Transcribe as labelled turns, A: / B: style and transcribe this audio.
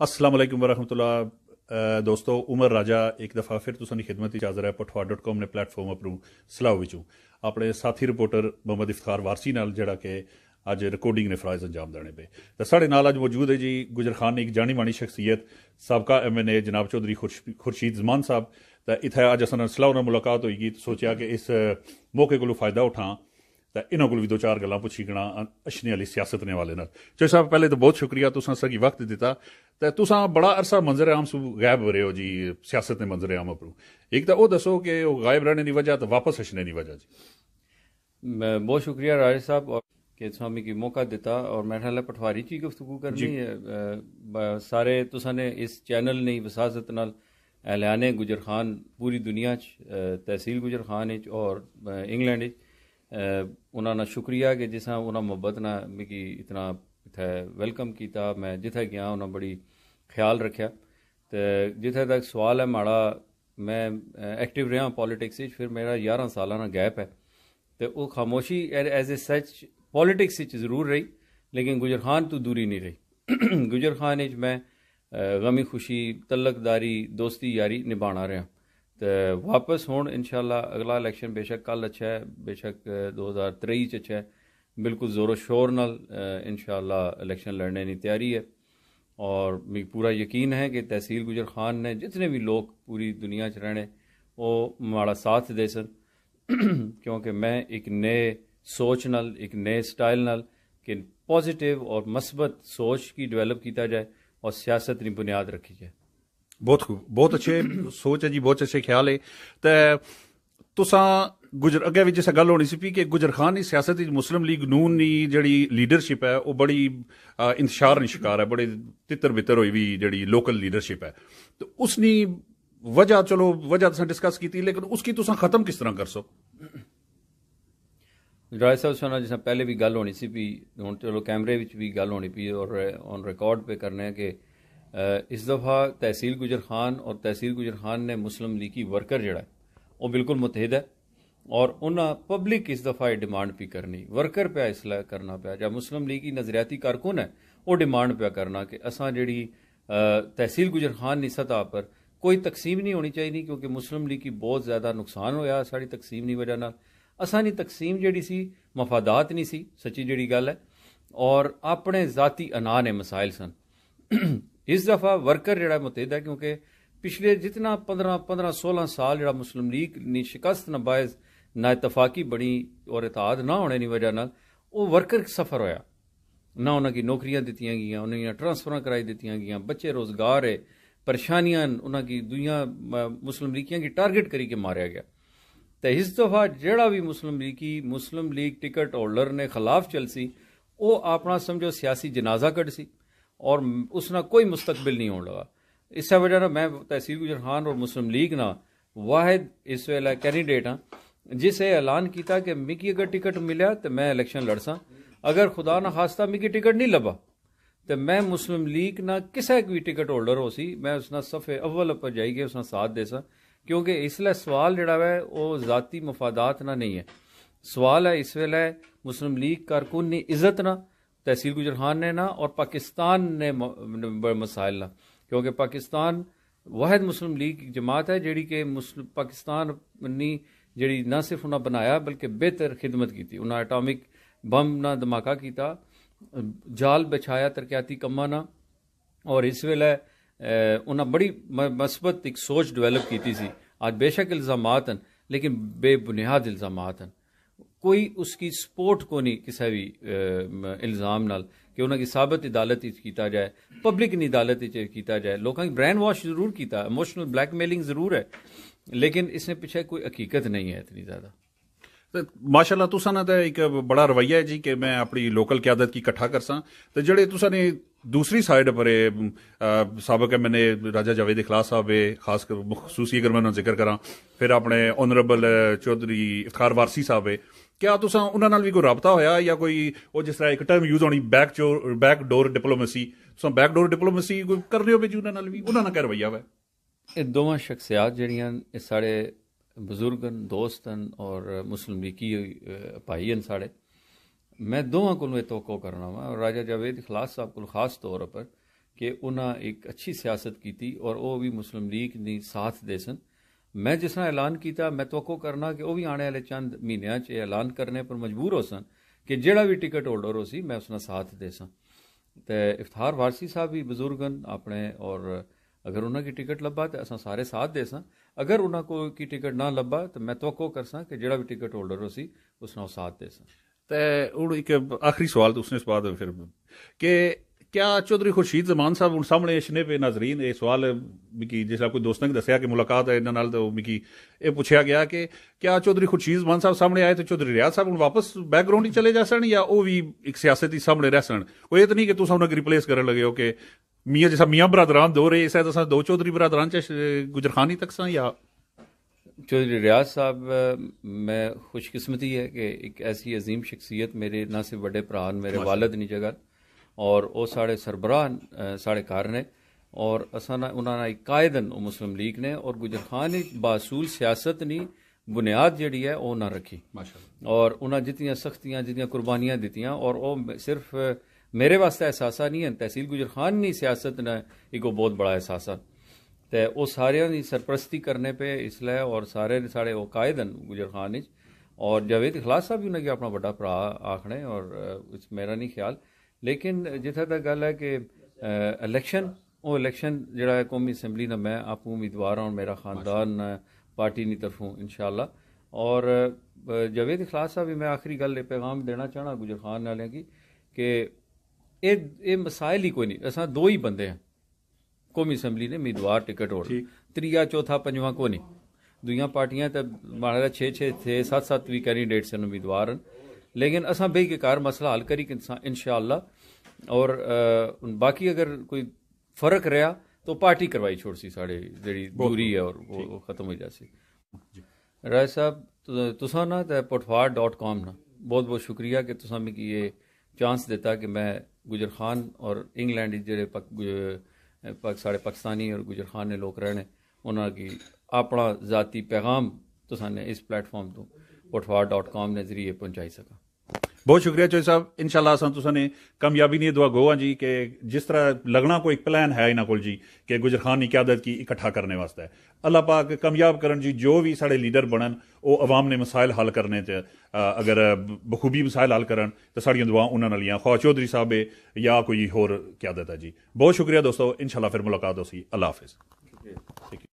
A: असलम वरहमत ला दोस्तों उमर राजा एक दफा फिर तुम खिदमत हाजिर है पठवा डॉट कॉम ने प्लेटफॉर्म अपरू सलाह बचू अपने साथी रिपोर्टर मोहम्मद इफ्तार वारसी जरा कि अज रिकॉर्डिंग ने फराइज अंजाम देने पे तो साढ़े नाल अज मौजूद है जी गुजर खान ने एक जानी माणी शख्सियत सबका एम एन ए जनाब चौधरी खुर्श खुर्शीद जमान साहब तो इतने अज असल सलाह उन्होंने मुलाकात होगी तो सोचा कि इस मौके को फायदा उठा ਤਾਂ ਇਹਨਾਂ ਕੋਲ ਵੀ ਦੋ ਚਾਰ ਗੱਲਾਂ ਪੁੱਛੀ ਗਣਾ ਅਸ਼ਨੇ ਵਾਲੀ ਸਿਆਸਤ ਨੇ ਵਾਲੇ ਨਾਲ ਚੋ ਸਾਹਿਬ ਪਹਿਲੇ ਤਾਂ ਬਹੁਤ ਸ਼ੁਕਰੀਆ ਤੁਸੀਂ ਸਾਡੀ ਵਕਤ ਦਿੱਤਾ ਤਾਂ ਤੁਸੀਂ ਬੜਾ ਅਰਸਾ ਮੰਜ਼ਰ ਆਮ ਸੂ ਗਾਇਬ ਹੋ ਰਹੇ ਹੋ ਜੀ ਸਿਆਸਤ ਨੇ ਮੰਜ਼ਰ ਆਮ ਆਪਰੂ ਇੱਕ ਤਾਂ ਉਹ ਦੱਸੋ ਕਿ ਉਹ ਗਾਇਬ ਰਹਿਣ ਦੀ ਵਜ੍ਹਾ ਤਾਂ ਵਾਪਸ ਅਸ਼ਨੇ ਦੀ ਵਜ੍ਹਾ ਜੀ ਬਹੁਤ
B: ਸ਼ੁਕਰੀਆ ਰਾਜ ਸਾਹਿਬ ਔਰ ਕਿ स्वामी की मौका ਦਿੱਤਾ ਔਰ ਮੇਰੇ ਨਾਲ ਪਟਵਾਰੀ ਜੀ ਗੁਫ਼ਤਗੂ ਕਰਨੀ ਹੈ ਸਾਰੇ ਤੁਸਾਂ ਨੇ ਇਸ ਚੈਨਲ ਨੇ ਵਿਸਾਜ਼ਤ ਨਾਲ ਐਲਾਨੇ ਗੁਜਰ ਖਾਨ ਪੂਰੀ ਦੁਨੀਆ 'ਚ ਤਹਿਸੀਲ ਗੁਜਰ ਖਾਨ 'ਚ ਔਰ ਇੰਗਲੈਂਡ 'ਚ ਉਹਨਾਂ ਦਾ ਸ਼ੁਕਰੀਆ ਕਿ ਜਿਸਾਂ ਉਹਨਾਂ ਮੁਹੱਬਤ ਨਾਲ ਮਿਕੀ ਇਤਨਾ ਇਥੇ ਵੈਲਕਮ ਕੀਤਾ ਮੈਂ ਜਿੱਥੇ ਗਿਆ ਉਹਨਾਂ ਬੜੀ ਖਿਆਲ ਰੱਖਿਆ ਤੇ ਜਿੱਥੇ ਤੱਕ ਸਵਾਲ ਹੈ ਮਾੜਾ ਮੈਂ ਐਕਟਿਵ ਰਿਹਾ ਪੋਲਿਟਿਕਸ ਵਿੱਚ ਫਿਰ ਮੇਰਾ 11 ਸਾਲਾਂ ਦਾ ਗੈਪ ਹੈ ਤੇ ਉਹ ਖਾਮੋਸ਼ੀ ਐਜ਼ ਅ ਸੱਚ ਪੋਲਿਟਿਕਸ ਵਿੱਚ ਜ਼ਰੂਰ ਰਹੀ ਲੇਕਿਨ ਗੁਜਰਖਾਨ ਤੋਂ ਦੂਰੀ ਨਹੀਂ ਰਹੀ ਗੁਜਰਖਾਨ ਵਿੱਚ ਮੈਂ ਗਮੀ ਖੁਸ਼ੀ ਤਲਕਦਾਰੀ ਦੋਸਤੀ ਯਾਰੀ ਨਿਭਾਣਾ ਰਿਹਾ तो वापस हूँ इनशाला अगला इलेक्शन बेशक कल अच्छा है बेशक दो हज़ार तेई च अच्छा है बिल्कुल जोरों शोर न इनशाला इलेक्शन लड़ने की तैयारी है और मैं पूरा यकीन है कि तहसील गुजर खान ने जितने भी लोग पूरी दुनिया च रहने वो माड़ा साथ दे सन क्योंकि मैं एक नए सोच नाल एक नए स्टाइल नाल कि पॉजिटिव और मस्बत सोच की डिवेलप किया
A: जाए और सियासत की बुनियाद रखी जाए ਬਹੁਤ ਬਹੁਤ ਅੱਛੇ ਸੋਚ ਹੈ ਜੀ ਬਹੁਤ ਅੱਛੇ ਖਿਆਲ ਹੈ ਤੇ ਤੁਸੀਂ ਗੁਜਰ ਅੱਗੇ ਵੀ ਜਿਸ ਗੱਲ ਹੋਣੀ ਸੀ ਵੀ ਕਿ ਗੁਜਰ ਖਾਨ ਦੀ ਸਿਆਸਤ ਵਿੱਚ ਮੁਸਲਮ ਲੀਗ ਨੂਨ ਦੀ ਜਿਹੜੀ ਲੀਡਰਸ਼ਿਪ ਹੈ ਉਹ ਬੜੀ ਇੰਤਸ਼ਾਰ ਨਹੀਂ ਸ਼ਿਕਾਰ ਹੈ ਬੜੇ ਤਿੱਤਰ ਬਿੱਤਰ ਹੋਈ ਵੀ ਜਿਹੜੀ ਲੋਕਲ ਲੀਡਰਸ਼ਿਪ ਹੈ ਤੇ ਉਸ ਦੀ ਵਜ੍ਹਾ ਚਲੋ ਵਜ੍ਹਾ ਤੁਸੀਂ ਡਿਸਕਸ ਕੀਤੀ ਲੇਕਿਨ ਉਸ ਕੀ ਤੁਸੀਂ ਖਤਮ ਕਿਸ ਤਰ੍ਹਾਂ ਕਰ ਸੋ ਰਾਏ ਸਾਹਿਬ
B: ਸੋਨਾ ਜਿਸਾ ਪਹਿਲੇ ਵੀ ਗੱਲ ਹੋਣੀ ਸੀ ਵੀ ਹੁਣ ਚਲੋ ਕੈਮਰੇ ਵਿੱਚ ਵੀ ਗੱਲ ਹੋਣੀ ਪਈ ਔਰ ਔਨ ਰਿਕਾਰਡ ਪੇ ਕਰਨੇ ਹੈ ਕਿ इस दफ़ा तहसील गुजर खान और तहसील गुजर खान ने मुस्लिम की वर्कर है वह बिल्कुल मुतहद है और उन्हें पब्लिक इस दफ़ा डिमांड पी करनी वर्कर पे इसला करना पाया जब मुस्लिम लीग की नजरियाती कारकुन है वो डिमांड पाया करना कि असा जी तहसील गुजर खान की सतह पर कोई तकसीम नहीं होनी चाहिए क्योंकि मुस्लिम लीग की बहुत ज़्यादा नुकसान होया साड़ी तकसीम की वजह न असानी तकसीम जी सी मफादात नहीं सी सची जी गल है और अपने जाति अना ने मसाइल सन ਇਸ दफ़ा वर्कर ਜਿਹੜਾ ਮੁਤਹਿਦ ਹੈ ਕਿਉਂਕਿ ਪਿਛਲੇ ਜਿਤਨਾ 15 15 16 ਸਾਲ ਜਿਹੜਾ ਮੁਸਲਿਮ ਲੀਗ ਨੇ ਸ਼ਿਕਸਤ ਨਬਾਇਜ਼ ਨਾ ਇਤਫਾਕੀ ਬਣੀ ਔਰ ਇਤਾਦ ਨਾ ਹੋਣੇ ਦੀ ਵਜ੍ਹਾ ਨਾਲ ਉਹ ਵਰਕਰ ਸਫਰ ਹੋਇਆ ਨਾ ਉਹਨਾਂ ਕੀ ਨੌਕਰੀਆਂ ਦਿੱਤੀਆਂ ਗਈਆਂ ਉਹਨਾਂ ਦੀਆਂ ਟ੍ਰਾਂਸਫਰਾਂ ਕਰਾਈ ਦਿੱਤੀਆਂ ਗਈਆਂ ਬੱਚੇ ਰੋਜ਼ਗਾਰ ਹੈ ਪਰੇਸ਼ਾਨੀਆਂ ਉਹਨਾਂ ਕੀ ਦੁਨੀਆ ਮੁਸਲਿਮ ਲੀਗੀਆਂ ਦੀ ਟਾਰਗੇਟ ਕਰੀ ਕੇ ਮਾਰਿਆ ਗਿਆ ਤੇ ਇਸ ਦਫਾ ਜਿਹੜਾ ਵੀ ਮੁਸਲਿਮ ਲੀਗੀ ਮੁਸਲਮ ਲੀਗ ਟਿਕਟ ਹੋਲਡਰ ਨੇ ਖਿਲਾਫ ਚਲਸੀ ਉਹ ਆਪਣਾ ਸਮਝੋ ਸਿਆਸੀ ਜਨਾਜ਼ਾ ਕੱਢ ਸੀ और उसना कोई मुस्तबिल नहीं होने लगा इस वजह ना मैं तहसील गुजरहान और मुस्लिम लीग ना वाहिद इस वेला कैंडीडेट हाँ जिस ऐलान किया कि मिकी अगर टिकट मिले तो मैं इलेक्शन लड़सा अगर खुदा ना खास्ता मिकी टिकट नहीं लभा तो मैं मुस्लिम लीग ना किसा भी टिकट होल्डर हो सी मैं उसना सफ़े अव्वल पर जाइए उसना साथ दे सा क्योंकि इसलिए सवाल जोड़ा है वो ज़ाती मफादात ना नहीं है सवाल है इस वेला मुस्लिम लीग कारकुन इज्जत ना तहसील गुजर खान ने ना और पाकिस्तान ने बड़े मसाइल ना क्योंकि पाकिस्तान वाहद मुस्लिम लीग की जमात है जी कि मुस्लिम ने जी ना सिर्फ उन्हें बनाया बल्कि बेहतर खिदमत की उन्हें एटामिक बम ना धमाका किया जाल बिछाया तरक्याती कमां ना और इस वेले उन्हें बड़ी मस्बत एक सोच डिवेलप की थी अज बेशक इल्ज़ाम लेकिन बेबुनियाद इल्ज़ाम हैं कोई उसकी सपोर्ट को नहीं किसी भी इल्जाम नाल कि उन्होंने सबत अदालत किया जाए पब्लिक अदालत किया जाए लोगों की ब्रैंड वॉश जरूर किया इमोशनल ब्लैकमेलिंग जरूर है लेकिन इसने पिछले कोई हकीकत नहीं है इतनी ज़्यादा
A: ਮਾਸ਼ਾਅੱਲਾ ਤੁਸਾਂ ਨਾਲ ਤਾਂ ਇੱਕ ਬੜਾ ਰਵਈਆ ਹੈ ਜੀ ਕਿ ਮੈਂ ਆਪਣੀ ਲੋਕਲ ਕਿਆਦਤ ਕੀ ਇਕੱਠਾ ਕਰਸਾਂ ਤੇ ਜਿਹੜੇ ਤੁਸਾਂ ਨੇ ਦੂਸਰੀ ਸਾਈਡ ਪਰ ਸਾਬਕ ਹੈ ਮੈਨੇ ਰਾਜਾ ਜਵੇਦ ਇਖਲਾਸ ਸਾਹਿਬ ਦੇ ਖਾਸ ਕਰ ਖਸੂਸੀ ਅਗਰ ਮੈਂ ਉਹਨਾਂ ਜ਼ਿਕਰ ਕਰਾਂ ਫਿਰ ਆਪਣੇ ਆਨਰੇਬਲ ਚੌਧਰੀ ਇਫਤਖਾਰ ਵਾਰਸੀ ਸਾਹਿਬ ਹੈ ਕਿਆ ਤੁਸੀਂ ਉਹਨਾਂ ਨਾਲ ਵੀ ਕੋਈ ਰابطਾ ਹੋਇਆ ਜਾਂ ਕੋਈ ਉਹ ਜਿਸ ਤਰ੍ਹਾਂ ਇੱਕ ਟਰਮ ਯੂਜ਼ ਹੋਣੀ ਬੈਕ ਬੈਕ ਡੋਰ ਡਿਪਲੋਮੇਸੀ ਤੁਸੀਂ ਬੈਕ ਡੋਰ ਡਿਪਲੋਮੇਸੀ ਕੋਈ ਕਰ ਰਹੇ ਹੋ ਵੀ ਜੀ ਉਹਨਾਂ ਨਾਲ ਵੀ ਉਹਨਾਂ ਨਾਲ ਕਰਵਾਈਆ ਵਾ ਇਹ ਦੋਵਾਂ ਸ਼ਖਸੀਅਤ ਜਿਹੜੀਆਂ
B: ਸਾਡੇ बजुर्गन दोस्तन और मुस्लिम लीकी भाई साढ़े मैं दोवे को तो करना वा राजा जावेद खलास साहब को खास तौर पर कि उन्होंने एक अच्छी सियासत की और वह भी मुस्लिम लीग ने साथ दे सन मैं जिस तरह ऐलान किया मैं तो करना कि वह भी आने वाले चंद महीनों ऐलान करने पर मजबूर हो सन कि जोड़ा भी टिकट होल्डर हो सी मैं उसका साथ दे सा। ते इफ्तार वारसी साहब भी न अपने और अगर उन्होंने टिकट लाभा तो असं सारे साथ दे सा। ਅਗਰ ਉਹਨਾਂ ਕੋ ਕੀ ਟਿਕਟ ਨਾ ਲੱਭਾ ਤਾਂ ਮੈਂ ਤਵਕੋ ਕਰਸਾਂ ਕਿ ਜਿਹੜਾ ਵੀ ਟਿਕਟ ਹੋਲਡਰ ਹੋ ਸੀ ਉਸ ਨਾਲ ਸਾਥ ਦੇ ਸਾਂ
A: ਤੇ ਉਹ ਇੱਕ ਆਖਰੀ ਸਵਾਲ ਤੋਂ ਉਸਨੇ ਬਾਅਦ ਫਿਰ ਕਿ ਕਿਆ ਚੌਧਰੀ ਖੁਸ਼ੀਦ ਜ਼ਮਾਨ ਸਾਹਿਬ ਹੁਣ ਸਾਹਮਣੇ ਇਸ਼ਨੇ ਪੇ ਨਜ਼ਰੀਨ ਇਹ ਸਵਾਲ ਮਿਕੀ ਜਿਸਾ ਕੋਈ ਦੋਸਤਾਂ ਨੇ ਦੱਸਿਆ ਕਿ ਮੁਲਾਕਾਤ ਹੈ ਇਹਨਾਂ ਨਾਲ ਤਾਂ ਮਿਕੀ ਇਹ ਪੁੱਛਿਆ ਗਿਆ ਕਿ ਕਿਆ ਚੌਧਰੀ ਖੁਸ਼ੀਦ ਜ਼ਮਾਨ ਸਾਹਿਬ ਸਾਹਮਣੇ ਆਏ ਤੇ ਚੌਧਰੀ ਰਿਆਦ ਸਾਹਿਬ ਹੁਣ ਵਾਪਸ ਬੈਕਗ੍ਰਾਉਂਡ ਹੀ ਚਲੇ ਜਾ ਸਣ ਜਾਂ ਉਹ ਵੀ ਇੱਕ ਸਿਆਸਤੀ ਸਾਹਮਣੇ ਰਹਿ ਸਣ ਕੋਈ ਇਹ ਤਾਂ ਨਹੀਂ ਕਿ ਤੁਸੀਂ ਉਹਨਾਂ ਨੂੰ ਰਿਪਲੇਸ ਕਰਨ ਲੱਗੇ ਹੋ ਕਿ मियाँ जैसा मियाँ बरादरान दो रहे शायद असां दो चौधरी बरादरान चाहे गुजरखानी तक सां या चौधरी रियाज साहब मैं खुशकिस्मती है कि एक ऐसी अजीम शख्सियत
B: मेरे ना सिर्फ बड़े भरा मेरे वालद नहीं जगह और वह साढ़े सरबराह साढ़े कार ने और असा उन्होंने कायदन मुस्लिम लीग ने और गुजरखान बासूल सियासत नहीं बुनियाद जी है वह ना रखी और उन्हें जितनी सख्तियाँ जितनी कुर्बानियाँ दतियाँ और वह सिर्फ मेरे वास्ते एहसास नहीं है तहसील गुजर खान नहीं सियासत ने एक बहुत बड़ा एहसास है वो सारे की सरप्रस्ती करने पे इसलिए और सारे साढ़े वो कायद न गुजर खान और जावेद खिलास साहब भी उन्हें अपना बड़ा भ्रा आखने और मेरा नहीं ख्याल लेकिन जितने तक गल है कि इलेक्शन वो इलेक्शन जोड़ा कौमी असम्बली ना मैं आप उम्मीदवार हूँ मेरा खानदान पार्टी की तरफों शाला और जावेद खिलास साहब भी मैं आखिरी गल पैगाम देना चाहना गुजर खान वाले की कि ਇਹ ਇਹ ਮਸਾਇਲ ਹੀ ਕੋਈ ਨਹੀਂ ਅਸਾਂ ਦੋ ਹੀ ਬੰਦੇ ਆ ਕੌਮੀ ਅਸੈਂਬਲੀ ਨੇ ਉਮੀਦਵਾਰ ਟਿਕਟ ਹੋਲਡ ਤਰੀਆ ਚੌਥਾ ਪੰਜਵਾਂ ਕੋ ਨਹੀਂ ਦੂਈਆਂ ਪਾਰਟੀਆਂ ਤਾਂ ਮਾਰਾ 6 6 6 7 7 ਵੀ ਕੈਂਡੀਡੇਟਸ ਹਨ ਉਮੀਦਵਾਰ ਲੇਕਿਨ ਅਸਾਂ ਬਈ ਕੇ ਕਾਰ ਮਸਲਾ ਹੱਲ ਕਰੀ ਕਿਸਾਂ ਇਨਸ਼ਾਅੱਲਾ ਔਰ ਬਾਕੀ ਅਗਰ ਕੋਈ ਫਰਕ ਰਿਹਾ ਤੋ ਪਾਰਟੀ ਕਰਵਾਈ ਛੋੜ ਸੀ ਸਾਡੇ ਜਿਹੜੀ ਦੂਰੀ ਹੈ ਔਰ ਉਹ ਖਤਮ ਹੋ ਜਾਸੀ जासी राय साहब तुसा ना तो ਨਾ ਬਹੁਤ ਬਹੁਤ ਸ਼ੁਕਰੀਆ ਕਿ ਤੁਸਾਂ शुक्रिया कि तुसा मिगी ये चांस दिता गुजर खान और इंग्लैंड जे पक साढ़े पाकिस्तानी और गुजर खान ने लोग रहने उन्होंने अपना जाति
A: पैगाम तो सैटफॉर्म तो पठवाड़ डॉट कॉम ने जरिए पहुँचाई सका बहुत शुक्रिया चोई साहब इनशाला ने कामयाबी नहीं दुआ गोवा जी कि जिस तरह लगना कोई प्लैन है इन्होंने को जी कि गुजर की क्यादत की इकट्ठा करने वास्ते अल्लाह पाक कामयाब करन जी जो भी साढ़े लीडर बनन वो अवाम ने मसायल हल करने च अगर बखूबी मसायल हल कर तो साड़ियाँ दुआ उन्होंने लिया खवा चौधरी साहब है या कोई होर क्यादत है जी बहुत शुक्रिया दोस्तों इनशाला फिर मुलाकात होगी अल्लाह हाफिज़